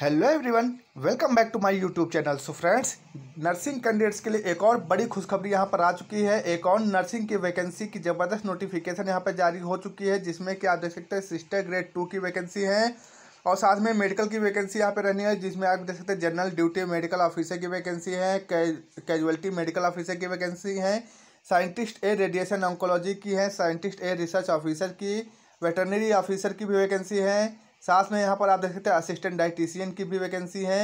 hello everyone welcome back to my YouTube channel so friends nursing candidates के लिए एक और बड़ी खुशखबरी यहाँ पर आ चुकी है एक और नर्सिंग की वैकेंसी की ज़बरदस्त नोटिफिकेशन यहाँ पर जारी हो चुकी है जिसमें कि आप देख सकते हैं सिस्टर ग्रेड टू की वैकेंसी है और साथ में मेडिकल की वैकेंसी यहाँ पर रहनी है जिसमें आप देख सकते हैं जनरल ड्यूटी मेडिकल ऑफिसर की वैकेंसी है कैजुअलिटी मेडिकल ऑफिसर की वैकेंसी है साइंटिस्ट ए रेडिएशन ऑंकोलॉजी की है साइंटिस्ट ए रिसर्च ऑफिसर की वेटरनरी ऑफिसर की भी वैकेंसी है साथ में यहाँ पर आप देख सकते हैं असिस्टेंट डाइटिशियन की भी वैकेंसी है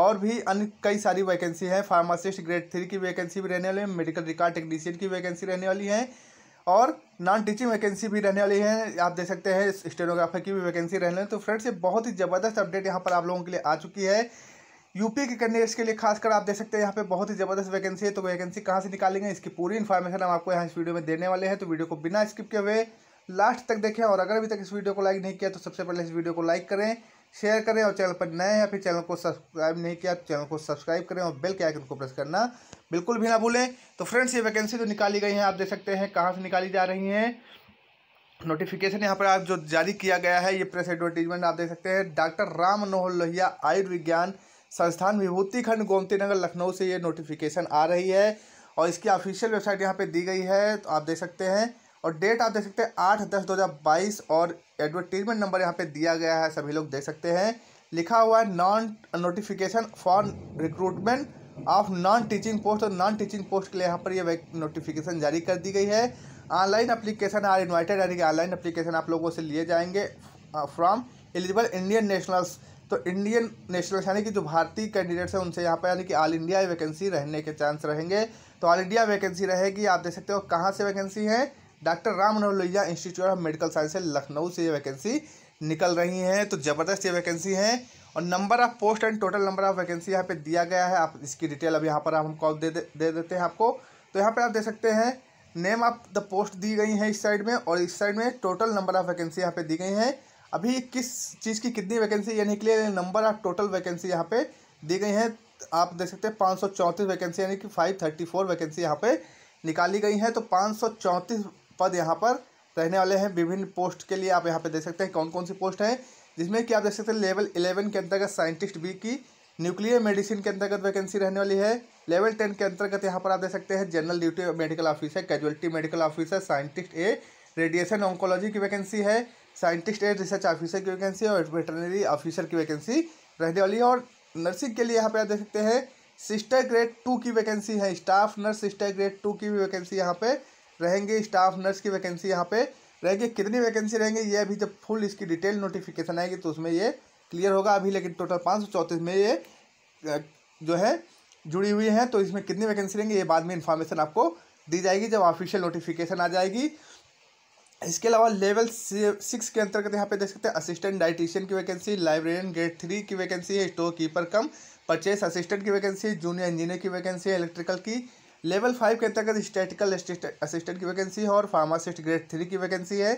और भी अन्य कई सारी वैकेंसी हैं फार्मासिस्ट ग्रेड थ्री की वैकेंसी भी रहने वाली है मेडिकल रिकॉर्ड टेक्नीशियन की वैकेंसी रहने वाली है और नॉन टीचिंग वैकेंसी भी रहने वाली है आप देख सकते हैं स्टेनोग्राफर की भी वैकेंसी रहने वाली तो फ्रेंड्स ये बहुत ही ज़बरदस्त अपडेट यहाँ पर आप लोगों के लिए आ चुकी है यूपी के कैंडिडेट्स के लिए खासकर आप देख सकते हैं यहाँ पे बहुत ही ज़बरदस्त वैकेंसी है तो वैकेंसी कहाँ से निकालेंगे इसकी पूरी इन्फॉर्मेशन हम आपको यहाँ इस वीडियो में देने वाले हैं तो वीडियो को बिना स्किप के हुए लास्ट तक देखें और अगर अभी तक इस वीडियो को लाइक नहीं किया तो सबसे पहले इस वीडियो को लाइक करें शेयर करें और चैनल पर नए या फिर चैनल को सब्सक्राइब नहीं किया तो चैनल को सब्सक्राइब करें और बेल के आइकन को प्रेस करना बिल्कुल भी ना भूलें तो फ्रेंड्स ये वैकेंसी जो तो निकाली गई है आप देख सकते हैं कहाँ से निकाली जा रही हैं नोटिफिकेशन यहाँ पर आप जो जारी किया गया है ये प्रेस एडवर्टीजमेंट आप देख सकते हैं डॉक्टर राम मनोहर लोहिया आयुर्विज्ञान संस्थान विभूति खंड गोमती नगर लखनऊ से ये नोटिफिकेशन आ रही है और इसकी ऑफिशियल वेबसाइट यहाँ पर दी गई है तो आप देख सकते हैं और डेट आप देख सकते हैं आठ दस दो हज़ार बाईस और एडवर्टीजमेंट नंबर यहाँ पे दिया गया है सभी लोग देख सकते हैं लिखा हुआ है non notification for recruitment of non teaching post और नॉन टीचिंग पोस्ट के लिए यहाँ पर यह नोटिफिकेशन जारी कर दी गई है ऑनलाइन अप्लीकेशन आर इन्वाइटेड यानी कि ऑनलाइन अप्लीकेशन आप लोगों से लिए जाएंगे फ्रॉम एलिजिबल इंडियन नेशनल्स तो इंडियन नेशनल्स यानी कि जो भारतीय कैंडिडेट्स हैं उनसे यहाँ पर यानी कि ऑल इंडिया वैकेंसी रहने के चांस रहेंगे तो ऑल इंडिया वैकेंसी रहेगी आप देख सकते हो कहाँ से वैकेंसी है doctor Ram Manohar institute of medical science से लखनऊ से ये वैकेंसी निकल रही हैं तो ज़बरदस्त ये वैकेंसी है और number of post and total number of vacancy यहाँ पे दिया गया है आप इसकी डिटेल अब यहाँ पर हम कॉल दे, दे दे देते हैं आपको तो यहाँ पर आप देख सकते हैं नेम ऑफ द पोस्ट दी गई है इस साइड में और इस साइड में टोटल नंबर ऑफ वैकेंसी यहाँ पर दी गई है अभी किस चीज़ की कितनी वैकेंसी ये निकली है नंबर ऑफ टोटल वैकेंसी यहाँ पर दी गई है आप देख सकते हैं पाँच वैकेंसी यानी कि फाइव वैकेंसी यहाँ पे निकाली गई है तो पाँच पद यहाँ पर रहने वाले हैं विभिन्न पोस्ट के लिए आप यहाँ पे देख सकते हैं कौन कौन सी पोस्ट हैं जिसमें कि आप देख सकते हैं लेवल इलेवन के अंतर्गत साइंटिस्ट बी की न्यूक्लियर मेडिसिन के अंतर्गत वैकेंसी रहने वाली है लेवल टेन के अंतर्गत यहाँ पर आप देख सकते हैं general duty medical officer casualty medical officer scientist A radiation oncology की वैकेंसी है साइंटिस्ट ए रिसर्च ऑफिसर की वैकेंसी और वेटरनरी ऑफिसर की वैकेंसी रहने वाली है और नर्सिंग के लिए यहाँ पर आप देख सकते हैं सिस्टर ग्रेड टू की वैकेंसी है staff nurse sister grade two की भी वैकेंसी यहाँ पर रहेंगे स्टाफ नर्स की वैकेंसी यहाँ पे रहेगी कितनी वैकेंसी रहेंगी ये अभी जब फुल इसकी डिटेल नोटिफिकेशन आएगी तो उसमें ये क्लियर होगा अभी लेकिन टोटल पाँच में ये जो है जुड़ी हुई हैं तो इसमें कितनी वैकेंसी रहेंगी ये बाद में इन्फॉर्मेशन आपको दी जाएगी जब ऑफिशियल नोटिफिकेशन आ जाएगी इसके अलावा लेवल सिक्स के अंतर्गत यहाँ पे देख सकते हैं असिस्टेंट डाइटिशियन की वैकेंसी लाइब्रेरियन ग्रेड थ्री की वैकेंसी है store keeper cum purchase assistant की वैकेंसी जूनियर इंजीनियर की वैकेंसी इलेक्ट्रिकल की लेवल फाइव के अंतर्गत स्टेटिकल असिस्टेंट की वैकेंसी है और फार्मासिस्ट ग्रेड थ्री की वैकेंसी है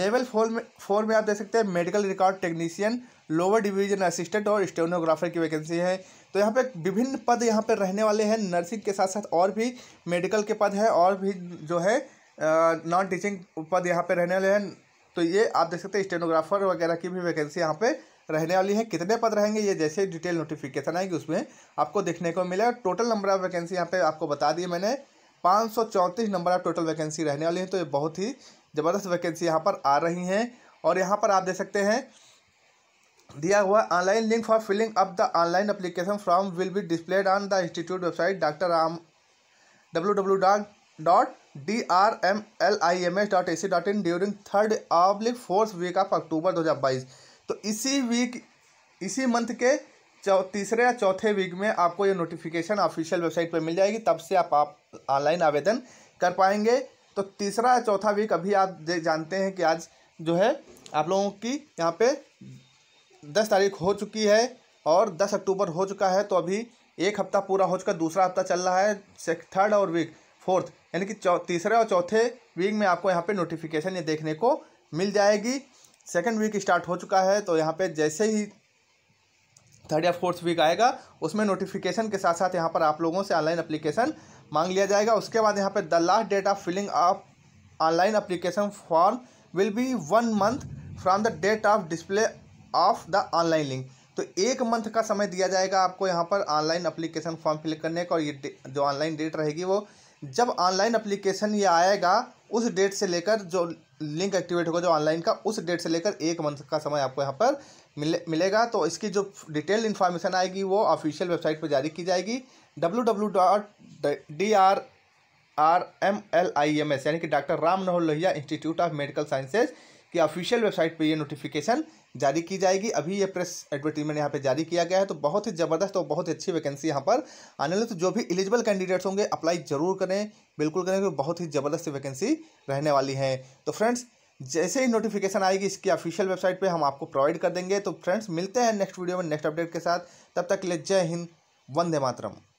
लेवल फोर में फोर में आप देख सकते हैं medical record technician lower division assistant और स्टेनोग्राफर की वैकेंसी है तो यहाँ पे विभिन्न पद यहाँ पे रहने वाले हैं नर्सिंग के साथ साथ और भी मेडिकल के पद हैं और भी जो है नॉन टीचिंग पद यहाँ पे रहने वाले हैं तो ये आप देख सकते हैं स्टेनोग्राफर वगैरह की भी वैकेंसी यहाँ पर रहने वाली है कितने पद रहेंगे ये जैसे डिटेल नोटिफिकेशन आएगी उसमें आपको देखने को मिलेगा टोटल नंबर ऑफ वैकेंसी यहाँ पे आपको बता दिए मैंने पाँच नंबर ऑफ टोटल वैकेंसी रहने वाली है तो ये बहुत ही ज़बरदस्त वैकेंसी यहाँ पर आ रही हैं और यहाँ पर आप देख सकते हैं दिया हुआ online link for filling up the online application form will be displayed on the institute website doctor Ram W W dot dot D R M L I M S dot A C dot in during third oblique fourth week of October दो हज़ार बाईस तो इसी week इसी month के चौ तीसरे या चौथे वीक में आपको ये नोटिफिकेशन ऑफिशियल वेबसाइट पर मिल जाएगी तब से आप आप ऑनलाइन आवेदन कर पाएंगे तो तीसरा या चौथा वीक अभी आप जानते हैं कि आज जो है आप लोगों की यहाँ पे दस तारीख हो चुकी है और दस अक्टूबर हो चुका है तो अभी एक हफ्ता पूरा हो चुका दूसरा हफ्ता चल रहा है थर्ड और वीक फोर्थ यानी कि तीसरे और चौथे वीक में आपको यहाँ पर नोटिफिकेशन ये देखने को मिल जाएगी सेकेंड वीक स्टार्ट हो चुका है तो यहाँ पे जैसे ही थर्ड या फोर्थ वीक आएगा उसमें नोटिफिकेशन के साथ साथ यहाँ पर आप लोगों से ऑनलाइन अप्लीकेशन मांग लिया जाएगा उसके बाद यहाँ पर the last date of filling of online application form will be one month from the date of display of the online link तो एक मंथ का समय दिया जाएगा आपको यहाँ पर ऑनलाइन अप्लीकेशन फॉर्म फिल करने का और ये जो ऑनलाइन डेट रहेगी वो जब ऑनलाइन अप्लीकेशन ये आएगा उस डेट से लेकर जो लिंक एक्टिवेट होगा जो ऑनलाइन का उस डेट से लेकर एक मंथ का समय आपको यहाँ पर मिले मिलेगा तो इसकी जो डिटेल्ड इन्फॉर्मेशन आएगी वो ऑफिशियल वेबसाइट पर जारी की जाएगी W W dot D R R M L I M S यानी कि doctor Ram Manohar Lohia institute of medical sciences की ऑफिशियल वेबसाइट पर ये नोटिफिकेशन जारी की जाएगी अभी ये प्रेस एडवर्टीजमेंट यहाँ पे जारी किया गया है तो बहुत ही ज़बरदस्त और बहुत ही अच्छी वैकेंसी यहाँ पर आने लगे तो जो भी एलिजिबल कैंडिडेट्स होंगे अप्लाई जरूर करें बिल्कुल करें क्योंकि बहुत ही ज़बरदस्त वैकेंसी रहने वाली है तो फ्रेंड्स जैसे ही नोटिफिकेशन आएगी इसकी ऑफिशियल वेबसाइट पर हम आपको प्रोवाइड कर देंगे तो फ्रेंड्स मिलते हैं नेक्स्ट वीडियो में नेक्स्ट अपडेट के साथ तब तक ले जय हिंद वंदे मातरम